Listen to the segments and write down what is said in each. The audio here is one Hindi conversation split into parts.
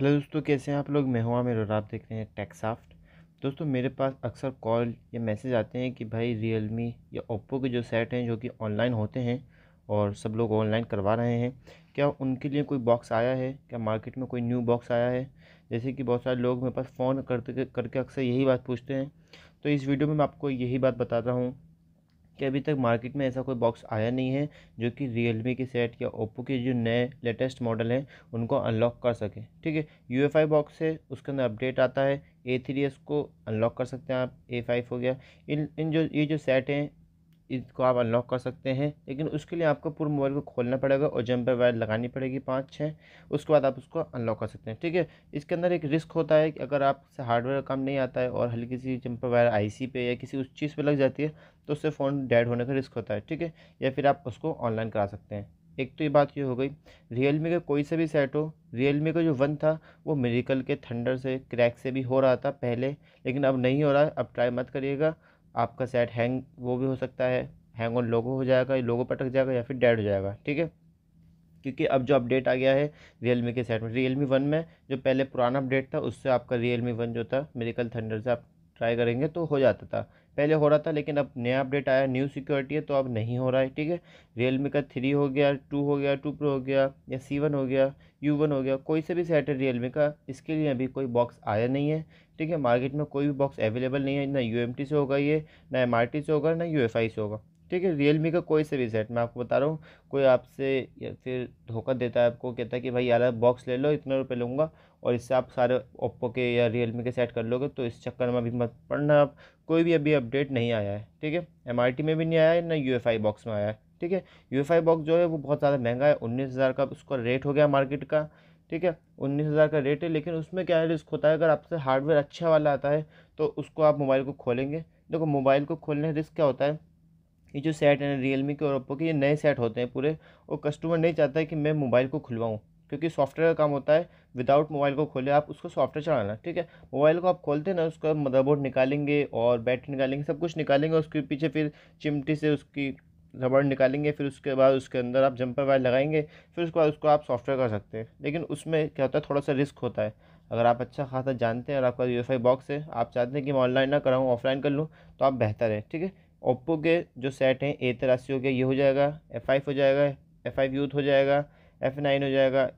हेलो दोस्तों कैसे हैं आप लोग मैं हुआ मेरे और आप देख रहे हैं टेक्साफ्ट दोस्तों मेरे पास अक्सर कॉल या मैसेज आते हैं कि भाई रियलमी या ओप्पो के जो सेट हैं जो कि ऑनलाइन होते हैं और सब लोग ऑनलाइन करवा रहे हैं क्या उनके लिए कोई बॉक्स आया है क्या मार्केट में कोई न्यू बॉक्स आया है जैसे कि बहुत सारे लोग मेरे पास फ़ोन करते करके अक्सर यही बात पूछते हैं तो इस वीडियो में मैं आपको यही बात बता रहा हूँ कि अभी तक मार्केट में ऐसा कोई बॉक्स आया नहीं है जो कि रियलमी के सेट या ओप्पो के जो नए लेटेस्ट मॉडल हैं उनको अनलॉक कर सके ठीक है यू बॉक्स है उसके अंदर अपडेट आता है ए थ्री को अनलॉक कर सकते हैं आप ए फाइव हो गया इन इन जो ये जो सेट हैं इसको आप अनलॉक कर सकते हैं लेकिन उसके लिए आपको पूरे मोबाइल को खोलना पड़ेगा और जम्पर वायर लगानी पड़ेगी पाँच छः उसके बाद आप उसको अनलॉक कर सकते हैं ठीक है इसके अंदर एक रिस्क होता है कि अगर आपसे हार्डवेयर काम नहीं आता है और हल्की सी जम्पर वायर आई पे या किसी उस चीज़ पर लग जाती है तो उससे फ़ोन डेड होने का रिस्क होता है ठीक है या फिर आप उसको ऑनलाइन करा सकते हैं एक तो ये बात ये हो गई रियल मी का कोई सा भी सेट हो रियल मी का जो वन था वो मेरिकल के थंडर से क्रैक से भी हो रहा था पहले लेकिन अब नहीं हो रहा है अब ट्राई मत करिएगा आपका सेट हैंग वो भी हो सकता है हैंग ऑन लोगो हो जाएगा या लोगो पटक जाएगा या फिर डेड हो जाएगा ठीक है क्योंकि अब जो अपडेट आ गया है रियल मी के सेट में रियल मी वन में जो पहले पुराना अपडेट था उससे आपका रियल मी वन जो था मेरिकल थंडर से आप ट्राई करेंगे तो हो जाता था पहले हो रहा था लेकिन अब नया अपडेट आया न्यू सिक्योरिटी है तो अब नहीं हो रहा है ठीक है रियल मी का थ्री हो गया टू हो गया टू प्रो हो गया या सी वन हो गया यू वन हो गया कोई से भी सेट है रियल मी का इसके लिए अभी कोई बॉक्स आया नहीं है ठीक है मार्केट में कोई भी बॉक्स अवेलेबल नहीं है ना यू से होगा ये ना एम से होगा ना यू से होगा ठीक है रियल का कोई से भी सेट मैं आपको बता रहा हूँ कोई आपसे या फिर धोखा देता है आपको कहता है कि भाई यार बॉक्स ले लो इतने रुपए लूँगा और इससे आप सारे ओप्पो के या रियलमी के सेट कर लोगे तो इस चक्कर में अभी मत पढ़ना आप कोई भी अभी अपडेट नहीं आया है ठीक है एम में भी नहीं आया है ना यू बॉक्स में आया है ठीक है यू बॉक्स जो है वो बहुत ज़्यादा महंगा है उन्नीस हज़ार का उसका रेट हो गया मार्केट का ठीक है उन्नीस हज़ार का रेट है लेकिन उसमें क्या है रिस्क होता है अगर आपसे हार्डवेयर अच्छा वाला आता है तो उसको आप मोबाइल को खोलेंगे देखो मोबाइल को खोलने रिस्क क्या होता है ये जो सेट है रियलमी के और ओप्पो के ये नए सेट होते हैं पूरे और कस्टमर नहीं चाहता है कि मैं मोबाइल को खुलवाऊँ क्योंकि सॉफ्टवेयर का काम होता है विदाउट मोबाइल को खोले आप उसको सॉफ्टवेयर चलाना ठीक है मोबाइल को आप खोलते ना उसका मदरबोर्ड निकालेंगे और बैटरी निकालेंगे सब कुछ निकालेंगे उसके पीछे फिर चिमटी से उसकी रबड़ निकालेंगे फिर उसके बाद उसके अंदर आप जंपर वायर लगाएंगे फिर उसके बाद उसको आप सॉफ्टवेयर कर सकते हैं लेकिन उसमें क्या होता है थोड़ा सा रिस्क होता है अगर आप अच्छा खासा जानते हैं और आपका यू बॉक्स है आप चाहते हैं कि मैं ऑनलाइन ना कराऊँ ऑफलाइन कर लूँ तो आप बेहतर है ठीक है ओप्पो के जो सेट हैं ए तिरासी हो गया ये हो जाएगा एफ हो जाएगा एफ यूथ हो जाएगा एफ नाइन हो जाएगा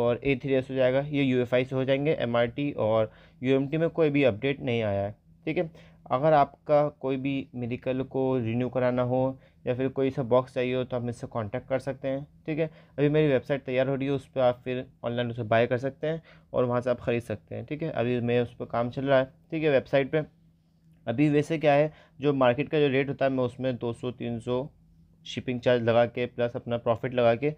और ए थ्री एस हो जाएगा ये यू एफ आई से हो जाएंगे एम आर टी और यू एम टी में कोई भी अपडेट नहीं आया है ठीक है अगर आपका कोई भी मेडिकल को रिन्यू कराना हो या फिर कोई सा बॉक्स चाहिए हो तो आप मुझसे कांटेक्ट कर सकते हैं ठीक है अभी मेरी वेबसाइट तैयार हो रही है उस पर आप फिर ऑनलाइन उसे बाय कर सकते हैं और वहाँ से आप ख़रीद सकते हैं ठीक है अभी मैं उस पर काम चल रहा है ठीक है वेबसाइट पर अभी वैसे क्या है जो मार्केट का जो रेट होता है मैं उसमें दो सौ तीन सौ शिपिंग चार्ज लगा के प्लस अपना प्रॉफिट लगा के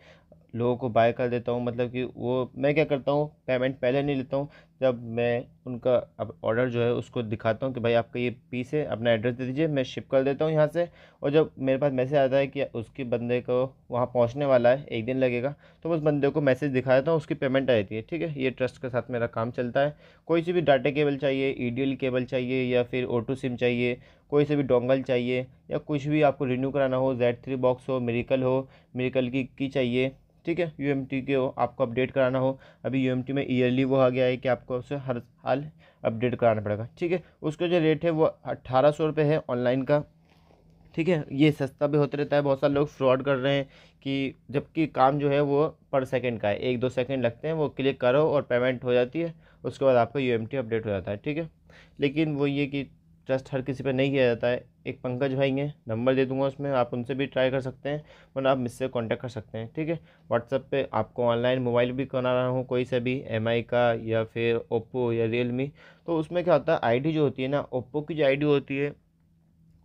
लोगों को बाय कर देता हूँ मतलब कि वो मैं क्या करता हूँ पेमेंट पहले नहीं लेता हूँ जब मैं उनका अब ऑर्डर जो है उसको दिखाता हूँ कि भाई आपका ये पीस है अपना एड्रेस दे दीजिए मैं शिप कर देता हूँ यहाँ से और जब मेरे पास मैसेज आता है कि उसके बंदे को वहाँ पहुँचने वाला है एक दिन लगेगा तो उस बंदे को मैसेज दिखा देता हूँ उसकी पेमेंट आ जाती है ठीक है ये ट्रस्ट के साथ मेरा काम चलता है कोई सी भी डाटा केबल चाहिए ई केबल चाहिए या फिर ऑटो सिम चाहिए कोई से भी डोंगल चाहिए या कुछ भी आपको रिन्यू कराना हो जेड थ्री बॉक्स हो मेरिकल हो मेरिकल की की चाहिए ठीक है यू के आपको अपडेट कराना हो अभी यू में ईयरली वो आ गया है कि आपको उसे हर हाल अपडेट कराना पड़ेगा ठीक है उसका जो रेट है वो अट्ठारह सौ रुपये है ऑनलाइन का ठीक है ये सस्ता भी होता रहता है बहुत सारे लोग फ्रॉड कर रहे हैं कि जबकि काम जो है वो पर सेकंड का है एक दो सेकंड लगते हैं वो क्लिक करो और पेमेंट हो जाती है उसके बाद आपका यू अपडेट हो जाता है ठीक है लेकिन वो ये कि ट्रस्ट हर किसी पे नहीं किया जाता है एक पंकज भाई हैं नंबर दे दूंगा उसमें आप उनसे भी ट्राई कर सकते हैं वरना आप मुझसे कांटेक्ट कर सकते हैं ठीक है व्हाट्सअप पे आपको ऑनलाइन मोबाइल भी करा रहा हूँ कोई से भी एम का या फिर ओप्पो या रियलमी तो उसमें क्या होता है आई जो होती है ना ओप्पो की जो आई होती है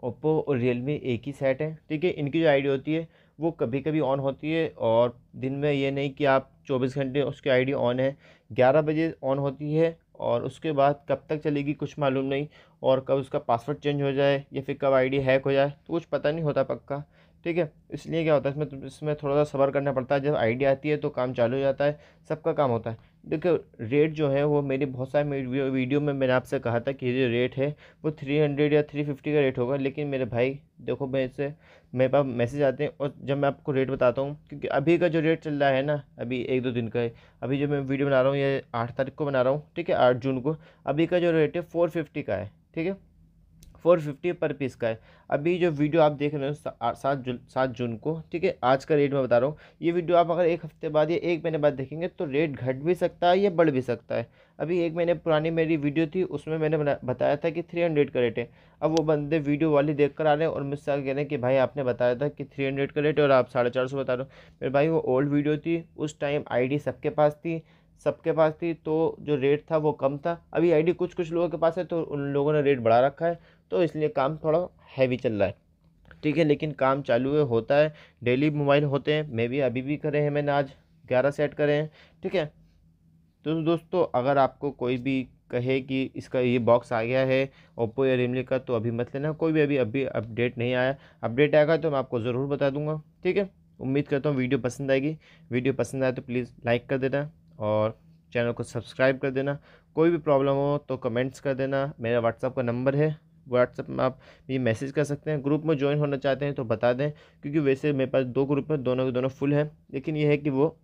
ओप्पो और रियलमी एक ही सेट है ठीक है इनकी जो आई होती है वो कभी कभी ऑन होती है और दिन में ये नहीं कि आप चौबीस घंटे उसकी आई ऑन है ग्यारह बजे ऑन होती है और उसके बाद कब तक चलेगी कुछ मालूम नहीं और कब उसका पासवर्ड चेंज हो जाए या फिर कब आईडी हैक हो जाए तो कुछ पता नहीं होता पक्का ठीक है इसलिए क्या होता है इसमें इसमें थोड़ा सा सबर करना पड़ता है जब आईडी आती है तो काम चालू हो जाता है सबका काम होता है देखो रेट जो है वो मेरे बहुत सारे वीडियो में मैंने आपसे कहा था कि जो रेट है वो थ्री हंड्रेड या थ्री फिफ्टी का रेट होगा लेकिन मेरे भाई देखो मैं इसे मेरे पास मैसेज आते हैं और जब मैं आपको रेट बताता हूँ क्योंकि अभी का जो रेट चल रहा है ना अभी एक दो दिन का है अभी जो मैं वीडियो बना रहा हूँ ये आठ तारीख को बना रहा हूँ ठीक है आठ जून को अभी का जो रेट है फोर फिफ्टी का है ठीक है फोर फिफ्टी पर पीस का है अभी जो वीडियो आप देख रहे हो सात जून सात जून को ठीक है आज का रेट मैं बता रहा हूँ ये वीडियो आप अगर एक हफ्ते बाद या एक महीने बाद देखेंगे तो रेट घट भी सकता है या बढ़ भी सकता है अभी एक महीने पुरानी मेरी वीडियो थी उसमें मैंने बताया था कि थ्री हंड्रेड का रेट है अब वो बंदे वीडियो वाली देख कर आ रहे हैं और मुझसे कह रहे हैं कि भाई आपने बताया था कि थ्री हंड्रेड का रेट है और आप साढ़े चार सौ बता रहे हो मेरे भाई वो ओल्ड वीडियो थी उस टाइम आई डी सबके पास थी सबके पास थी तो जो रेट था वो कम था अभी आईडी कुछ कुछ लोगों के पास है तो उन लोगों ने रेट बढ़ा रखा है तो इसलिए काम थोड़ा हैवी चल रहा है ठीक है लेकिन काम चालू है होता है डेली मोबाइल होते हैं मे भी अभी भी करे हैं मैंने आज ग्यारह सेट करे हैं ठीक है तो दोस्तों अगर आपको कोई भी कहे कि इसका ये बॉक्स आ गया है ओप्पो या रिमली का तो अभी मत लेना कोई भी अभी अभी अपडेट नहीं आया अपडेट आएगा तो मैं आपको ज़रूर बता दूंगा ठीक है उम्मीद करता हूँ वीडियो पसंद आएगी वीडियो पसंद आए तो प्लीज़ लाइक कर देना और चैनल को सब्सक्राइब कर देना कोई भी प्रॉब्लम हो तो कमेंट्स कर देना मेरा व्हाट्सअप का नंबर है व्हाट्सअप में आप ये मैसेज कर सकते हैं ग्रुप में ज्वाइन होना चाहते हैं तो बता दें क्योंकि वैसे मेरे पास दो ग्रुप हैं दोनों के दोनों फुल हैं लेकिन यह है कि वो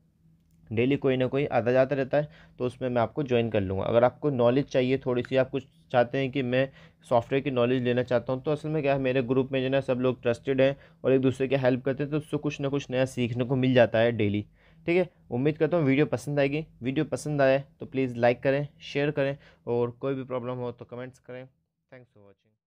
डेली कोई ना कोई आता जाता रहता है तो उसमें मैं आपको ज्वाइन कर लूँगा अगर आपको नॉलेज चाहिए थोड़ी सी आप कुछ चाहते हैं कि मैं सॉफ्टवेयर की नॉलेज लेना चाहता हूँ तो असल में क्या है मेरे ग्रुप में जो है सब लोग ट्रस्टेड हैं और एक दूसरे की हेल्प करते हैं तो उससे कुछ ना कुछ नया सीखने को मिल जाता है डेली ठीक है उम्मीद करता हूँ वीडियो पसंद आएगी वीडियो पसंद आए तो प्लीज़ लाइक करें शेयर करें और कोई भी प्रॉब्लम हो तो कमेंट्स करें थैंक्स फॉर वॉचिंग